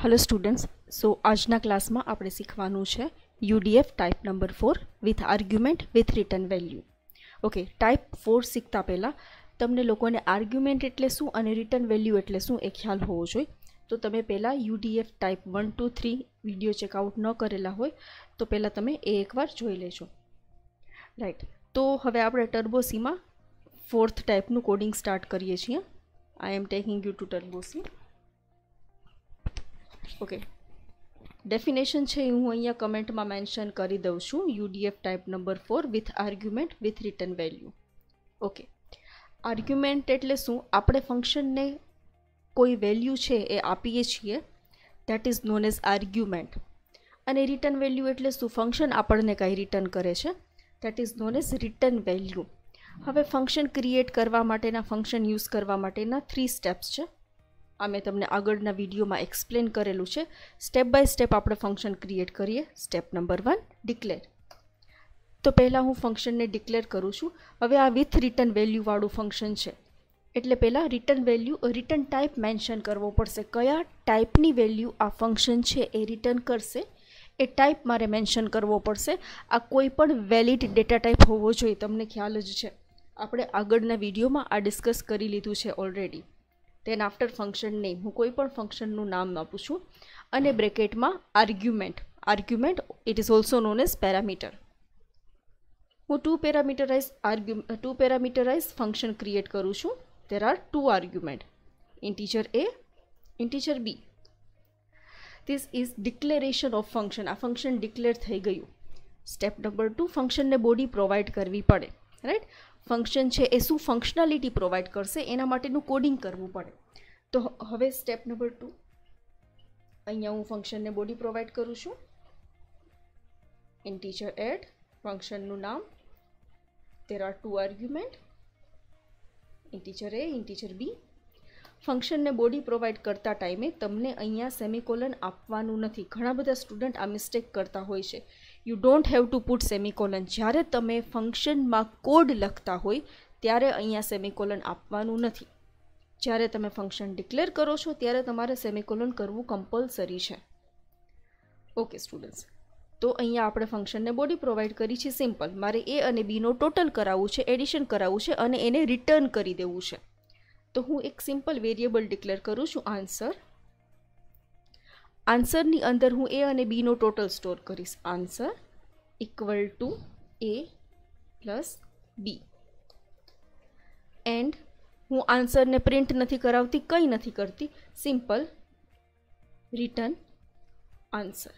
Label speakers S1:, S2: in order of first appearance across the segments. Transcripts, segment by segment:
S1: hello students સો આજના ક્લાસમાં આપણે શીખવાનું છે UDF type number four with argument with return value okay type four શીખતા પહેલાં તમને લોકોને આર્ગ્યુમેન્ટ એટલે શું અને રિટર્ન વેલ્યુ એટલે શું એ ખ્યાલ હોવો જોઈએ તો તમે પહેલાં UDF type one two three video check out ન કરેલા હોય તો પહેલાં તમે એ એકવાર જોઈ લેજો રાઈટ તો હવે આપણે ટર્બોસીમાં ફોર્થ ટાઈપનું કોડિંગ સ્ટાર્ટ કરીએ છીએ I am taking you to Turbo C okay definition છે એ હું અહીંયા કમેન્ટમાં મેન્શન કરી દઉં છું UDF type number four with argument with return value okay argument એટલે શું આપણે ફંક્શનને કોઈ વેલ્યુ છે એ આપીએ છીએ that is known as argument અને રિટર્ન વેલ્યુ એટલે શું ફંક્શન આપણને કંઈ રિટર્ન કરે છે that is known as return value હવે ફંક્શન ક્રિએટ કરવા માટેના ફંક્શન યુઝ કરવા માટેના થ્રી સ્ટેપ્સ છે આ મેં તમને આગળના વિડીયોમાં એક્સપ્લેન કરેલું છે સ્ટેપ બાય સ્ટેપ આપણે ફંક્શન ક્રિએટ કરીએ સ્ટેપ નંબર વન ડિક્લેર તો પહેલાં હું ફંક્શનને ડિક્લેર કરું છું હવે આ વિથ રિટર્ન વેલ્યુવાળું ફંક્શન છે એટલે પહેલાં return value return type mention કરવો પડશે કયા ટાઈપની વેલ્યુ આ ફંક્શન છે એ રિટર્ન કરશે એ ટાઈપ મારે મેન્શન કરવો પડશે આ કોઈ પણ વેલિડ ડેટા ટાઈપ હોવો જોઈએ તમને ખ્યાલ જ છે આપણે આગળના વિડીયોમાં આ ડિસ્કસ કરી લીધું છે already then after function name હું કોઈ પણ ફંક્શનનું નામ આપું છું અને બ્રેકેટમાં argument argument it is also known as parameter હું two parameterize argue two parameterize function create કરું છું there are two argument integer a integer b this is declaration of function આ ફંક્શન ડિક્લેર થઈ ગયું સ્ટેપ નંબર ટુ ફંક્શનને body provide કરવી પડે right function છે એ શું ફંક્શનાલિટી પ્રોવાઈડ કરશે એના માટેનું કોડિંગ કરવું પડે તો હવે સ્ટેપ નંબર ટુ અહીંયા હું ફંક્શનને બોડી પ્રોવાઈડ કરું છું ઇન્ટીજર એડ ફંક્શનનું નામ there are two argument integer a integer b ફંક્શનને બોડી પ્રોવાઈડ કરતા ટાઈમે તમને અહીંયા સેમિકોલન આપવાનું નથી ઘણા બધા સ્ટુડન્ટ આ મિસ્ટેક કરતા હોય છે you don't have to put semicolon જ્યારે તમે ફંક્શનમાં કોડ લખતા હોય ત્યારે અહીંયા સેમિકોલન આપવાનું નથી જ્યારે તમે ફંક્શન ડિક્લેર કરો છો ત્યારે તમારે સેમિકોલન કરવું કમ્પલસરી છે ઓકે સ્ટુડન્ટ્સ તો અહીંયા આપણે ફંક્શનને બોડી પ્રોવાઈડ કરી છે સિમ્પલ મારે એ અને બીનો ટોટલ કરાવવું છે એડિશન કરાવવું છે અને એને રિટર્ન કરી દેવું છે તો હું એક સિમ્પલ વેરિયેબલ ડિક્લેર કરું છું આન્સર આન્સરની અંદર હું એ અને બીનો ટોટલ સ્ટોર કરીશ answer equal to a plus b and હું આન્સરને પ્રિન્ટ નથી કરાવતી કંઈ નથી કરતી simple return answer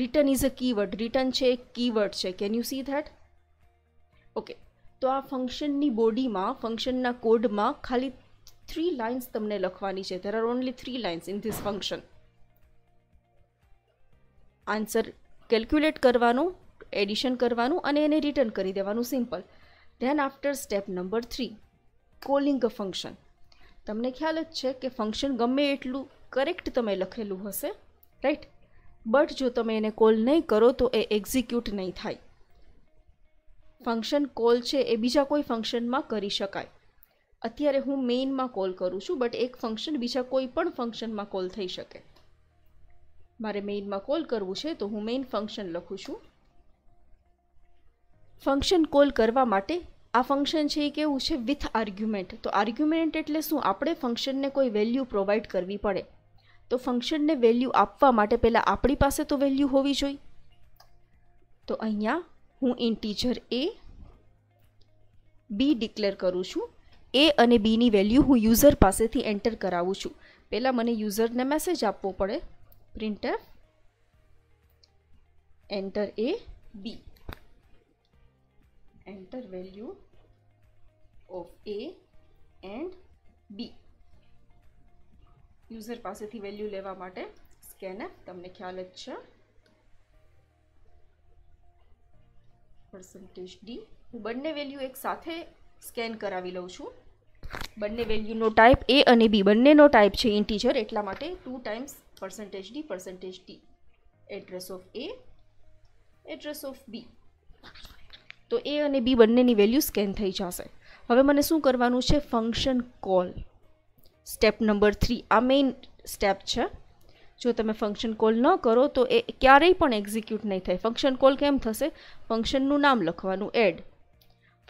S1: return is a keyword return છે એક કીવર્ડ છે can you see that okay તો આ ફંક્શનની બોડીમાં ફંક્શનના કોડમાં ખાલી થ્રી લાઇન્સ તમને લખવાની છે there are only three lines in this function answer calculate કરવાનું એડિશન કરવાનું અને એને રિટર્ન કરી દેવાનું simple then after step number three calling a function તમને ખ્યાલ જ છે કે ફંક્શન ગમે એટલું કરેક્ટ તમે લખેલું હશે રાઈટ બટ જો તમે એને કોલ નહીં કરો તો એ એક્ઝિક્યુટ નહીં થાય ફંક્શન કોલ છે એ બીજા કોઈ ફંક્શનમાં કરી શકાય અત્યારે હું મેઇનમાં કોલ કરું છું બટ એક ફંક્શન બીજા કોઈ પણ ફંક્શનમાં કોલ થઈ શકે મારે મેઇનમાં કોલ કરવું છે તો હું મેઇન ફંક્શન લખું છું ફંક્શન કોલ કરવા માટે આ ફંક્શન છે એ કેવું છે વિથ આર્ગ્યુમેન્ટ તો આર્ગ્યુમેન્ટ એટલે શું આપણે ફંક્શનને કોઈ વેલ્યુ પ્રોવાઈડ કરવી પડે તો ફંક્શનને વેલ્યુ આપવા માટે પહેલાં આપણી પાસે તો વેલ્યુ હોવી જોઈએ તો અહીંયા હું ઇન્ટીજર એ બી ડિક્લેર કરું છું એ અને બીની વેલ્યુ હું યુઝર પાસેથી એન્ટર કરાવું છું પહેલાં મને યુઝરને મેસેજ આપવો પડે printf enter a b enter value of a and b user પાસેથી વેલ્યુ લેવા માટે સ્કેનર તમને ખ્યાલ જ છે પર્સન્ટેજ ડી હું બંને વેલ્યુ એક સાથે સ્કેન કરાવી લઉં છું બંને વેલ્યુનો ટાઈપ એ અને બી બંનેનો ટાઈપ છે ઇન્ટીજર એટલા માટે two times percentage d percentage d address of a address of b તો એ અને બી બંનેની વેલ્યુ સ્કેન થઈ જશે હવે મને શું કરવાનું છે function call step number three આ મેઇન સ્ટેપ છે જો તમે ફંક્શન કોલ ન કરો તો એ ક્યારેય પણ એક્ઝિક્યુટ નહીં થાય ફંક્શન કોલ કેમ થશે ફંક્શનનું નામ લખવાનું એડ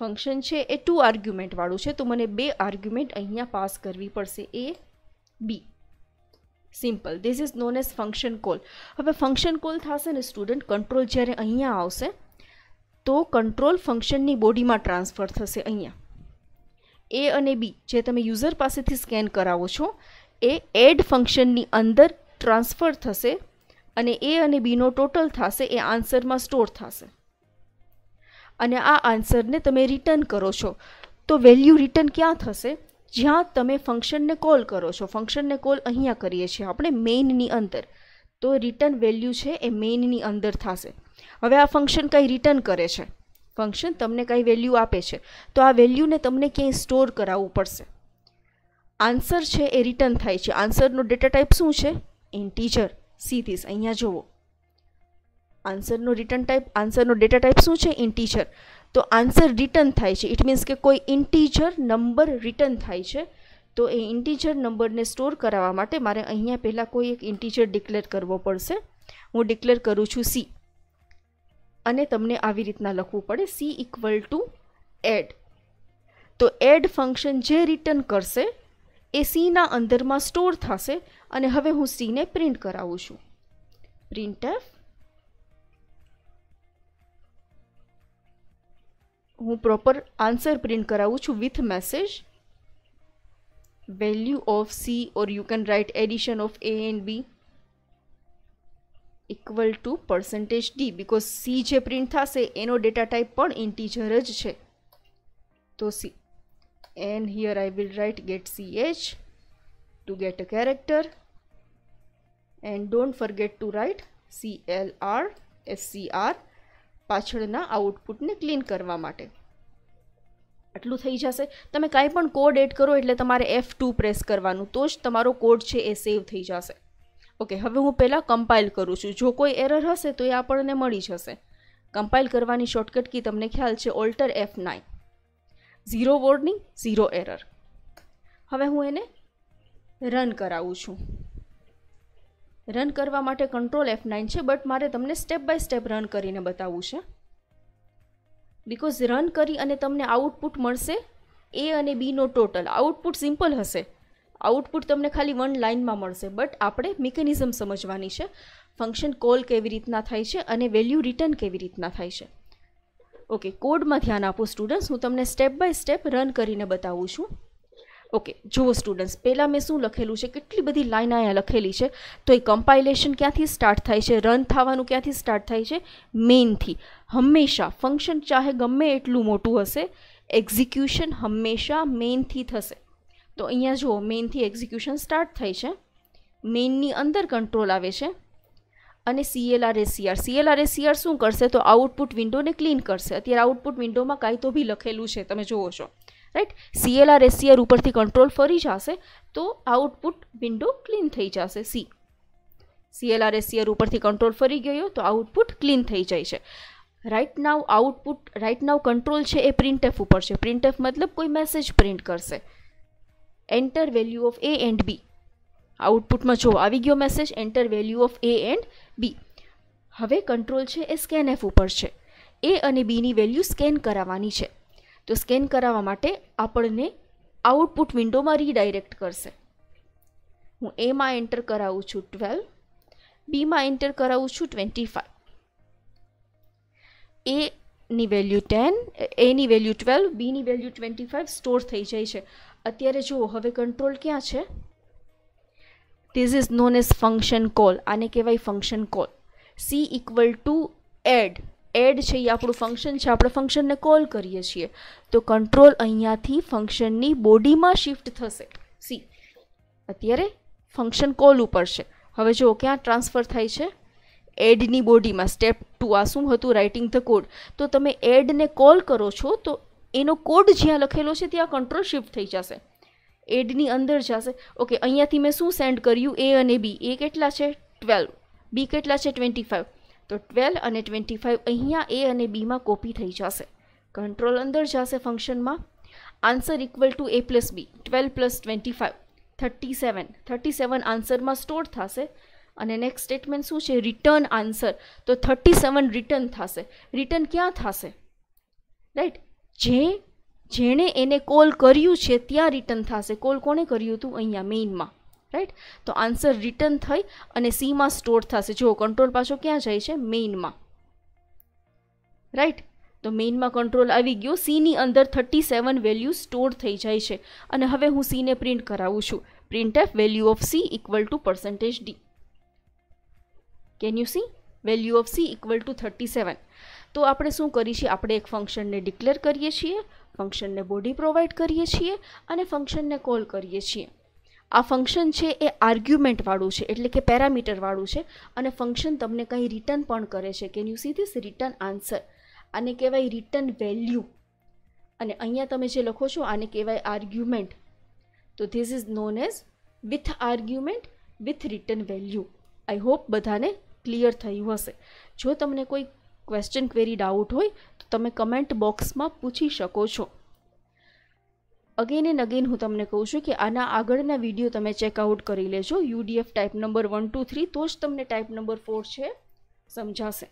S1: ફંક્શન છે એ ટુ આર્ગ્યુમેન્ટવાળું છે તો મને બે આર્ગ્યુમેન્ટ અહીંયા પાસ કરવી પડશે a b simple this is known as function call હવે ફંક્શન કોલ થશે ને સ્ટુડન્ટ કંટ્રોલ જ્યારે અહીંયા આવશે તો કંટ્રોલ ફંક્શનની બોડીમાં ટ્રાન્સફર થશે અહીંયા એ અને બી જે તમે યુઝર પાસેથી સ્કેન કરાવો છો એ એડ ફંક્શનની અંદર ટ્રાન્સફર થશે અને એ અને બીનો ટોટલ થશે એ આન્સરમાં સ્ટોર થશે અને આ આન્સરને તમે રિટર્ન કરો છો તો વેલ્યુ રિટર્ન ક્યાં થશે જ્યાં તમે ફંક્શનને કોલ કરો છો ફંક્શનને કોલ અહીંયા કરીએ છીએ આપણે મેઇનની અંદર તો રિટર્ન વેલ્યુ છે એ મેઇનની અંદર થશે હવે આ ફંક્શન કંઈ રિટર્ન કરે છે ફંક્શન તમને કંઈ વેલ્યુ આપે છે તો આ વેલ્યુને તમને ક્યાંય સ્ટોર કરાવવું પડશે આન્સર છે એ રિટર્ન થાય છે આન્સરનો ડેટા ટાઈપ શું છે ઇન્ટીજર સીધીસ અહીંયા જુઓ આન્સરનો રિટર્ન ટાઈપ આન્સરનો ડેટા ટાઈપ શું છે ઇન્ટીજર તો આન્સર રિટર્ન થાય છે ઇટ મીન્સ કે કોઈ ઇન્ટીજર નંબર રિટર્ન થાય છે તો એ ઇન્ટીજર નંબરને સ્ટોર કરાવવા માટે મારે અહીંયા પહેલાં કોઈ એક ઇન્ટીજર ડિક્લેર કરવો પડશે હું ડિક્લેર કરું છું સી અને તમને આવી રીતના લખવું પડે સી ઇક્વલ ટુ એડ તો એડ ફંક્શન જે રિટર્ન કરશે એ સીના અંદરમાં સ્ટોર થશે અને હવે હું સીને પ્રિન્ટ કરાવું છું પ્રિન્ટ એફ હું પ્રોપર આન્સર પ્રિન્ટ કરાવું છું with message value of c or you can write addition of a and b equal to percentage d because c જે પ્રિન્ટ થશે એનો ડેટા ટાઈપ પણ ઇન્ટીજર જ છે તો c and here I will write ગેટ સી એચ to get a character and don't forget to write clrscr પાછળના આઉટપુટને ક્લીન કરવા માટે આટલું થઈ જશે તમે કાંઈ પણ કોડ એડ કરો એટલે તમારે એફ ટુ પ્રેસ કરવાનું તો જ તમારો કોડ છે એ સેવ થઈ જશે ઓકે હવે હું પહેલાં કમ્પાઇલ કરું છું જો કોઈ એરર હશે તો એ આપણને મળી જશે કમ્પાઇલ કરવાની શોર્ટકટ કી તમને ખ્યાલ છે alt F nine zero warning zero error હવે હું એને રન કરાવું છું રન કરવા માટે કંટ્રોલ એફ નાઇન છે બટ મારે તમને સ્ટેપ બાય સ્ટેપ રન કરીને બતાવવું છે બીકોઝ રન કરી અને તમને આઉટપુટ મળશે એ અને બીનો ટોટલ આઉટપુટ સિમ્પલ હશે આઉટપુટ તમને ખાલી વન લાઇનમાં મળશે બટ આપણે મિકેનિઝમ સમજવાની છે ફંક્શન કોલ કેવી રીતના થાય છે અને વેલ્યુ રિટર્ન કેવી રીતના થાય છે ઓકે કોડમાં ધ્યાન આપો સ્ટુડન્ટ્સ હું તમને સ્ટેપ બાય સ્ટેપ રન કરીને બતાવું છું ઓકે જુઓ સ્ટુડન્ટ્સ પહેલાં મેં શું લખેલું છે કેટલી બધી લાઈન અહીંયા લખેલી છે તો એ કમ્પાઇલેશન ક્યાંથી સ્ટાર્ટ થાય છે રન થવાનું ક્યાંથી સ્ટાર્ટ થાય છે મેઇનથી હંમેશા ફંક્શન ચાહે ગમે એટલું મોટું હશે એક્ઝિક્યુશન હંમેશા મેઇનથી થશે તો અહીંયા જુઓ મેઇનથી એક્ઝિક્યુશન સ્ટાર્ટ થાય છે મેઇનની અંદર કંટ્રોલ આવે છે અને સીએલઆર એસીઆર સીએલઆર એસીઆર શું કરશે તો આઉટપુટ વિન્ડોને ક્લીન કરશે અત્યારે આઉટપુટ વિન્ડોમાં કાંઈ તો બી લખેલું છે તમે જુઓ છો રાઈટ સીએલઆર એસસીઆર ઉપરથી કંટ્રોલ ફરી જશે તો આઉટપુટ વિન્ડો ક્લીન થઈ જશે સી સીએલઆર એસસીઆર ઉપરથી કંટ્રોલ ફરી ગયો તો આઉટપુટ ક્લીન થઈ જાય છે right now output right now control છે એ પ્રિન્ટએફ ઉપર છે પ્રિન્ટએફ મતલબ કોઈ મેસેજ પ્રિન્ટ કરશે enter value of a and b આઉટપુટમાં જો આવી ગયો message enter value of a and b હવે કંટ્રોલ છે એ સ્કેનએફ ઉપર છે એ અને બીની વેલ્યુ સ્કેન કરાવવાની છે તો સ્કેન કરાવવા માટે આપણને આઉટપુટ વિન્ડોમાં રીડાયરેક્ટ કરશે હું એમાં એન્ટર કરાવું છું ટ્વેલ્વ બીમાં એન્ટર કરાવું છું ટ્વેન્ટી ફાઇવ એની વેલ્યુ ટેન એની વેલ્યુ ટ્વેલ્વ બીની વેલ્યુ ટ્વેન્ટી ફાઇવ સ્ટોર થઈ જાય છે અત્યારે જુઓ હવે કંટ્રોલ ક્યાં છે this is known as function call આને કહેવાય function call c equal to add add છે એ આપણું ફંક્શન છે આપણે ફંક્શનને કોલ કરીએ છીએ તો કંટ્રોલ અહીંયાથી ફંક્શનની બોડીમાં શિફ્ટ થશે સી અત્યારે ફંક્શન કોલ ઉપર છે હવે જુઓ ક્યાં ટ્રાન્સફર થાય છે એડની બોડીમાં સ્ટેપ ટુ આ શું હતું રાઇટિંગ ધ કોડ તો તમે એડને કોલ કરો છો તો એનો કોડ જ્યાં લખેલો છે ત્યાં કંટ્રોલ શિફ્ટ થઈ જશે એડની અંદર જશે ઓકે અહીંયાથી મેં શું સેન્ડ કર્યું એ અને બી એ કેટલા છે ટ્વેલ્વ બી કેટલા છે ટ્વેન્ટી ફાઇવ તો ટ્વેલ્વ અને ટ્વેન્ટી ફાઇવ અહીંયા એ અને બીમાં કોપી થઈ જશે કંટ્રોલ અંદર જશે ફંક્શનમાં answer equal to a plus b twelve plus twenty five thirty seven thirty seven આન્સરમાં સ્ટોર થશે અને નેક્સ્ટ સ્ટેટમેન્ટ શું છે રિટર્ન આન્સર તો થર્ટી સેવન રિટર્ન થશે રિટર્ન ક્યાં થશે રાઈટ જે જેણે એને કોલ કર્યું છે ત્યાં રિટર્ન થશે કોલ કોણે કર્યું હતું અહીંયા મેઇનમાં રાઈટ તો આન્સર રિટર્ન થઈ અને સીમાં સ્ટોર થશે જો કંટ્રોલ પાછો ક્યાં જાય છે મેઇનમાં રાઈટ તો મેઇનમાં કંટ્રોલ આવી ગયો સીની અંદર થર્ટી સેવન વેલ્યુ સ્ટોર થઈ જાય છે અને હવે હું સીને પ્રિન્ટ કરાવું છું printf value of c equal to percentage d can you see value of c equal to thirty seven તો આપણે શું કરીએ છીએ આપણે એક ફંક્શનને ડિક્લેર કરીએ છીએ ફંક્શનને બોડી પ્રોવાઈડ કરીએ છીએ અને ફંક્શનને કોલ કરીએ છીએ આ ફંક્શન છે એ આર્ગ્યુમેન્ટવાળું છે એટલે કે પેરામીટરવાળું છે અને ફંક્શન તમને કંઈ રિટર્ન પણ કરે છે can you see this return answer આને કહેવાય રિટર્ન વેલ્યુ અને અહીંયા તમે જે લખો છો આને કહેવાય આર્ગ્યુમેન્ટ તો this is known as with argument with return value I hope બધાને ક્લિયર થયું હશે જો તમને કોઈ ક્વેશ્ચન ક્વેરી ડાઉટ હોય તો તમે કમેન્ટ બોક્સમાં પૂછી શકો છો અગેન એન્ડ અગેન હું તમને કહું છું કે આના આગળના વિડીયો તમે ચેકઆઉટ કરી લેજો UDF type number one two three તો જ તમને ટાઈપ નંબર ફોર છે સમજાશે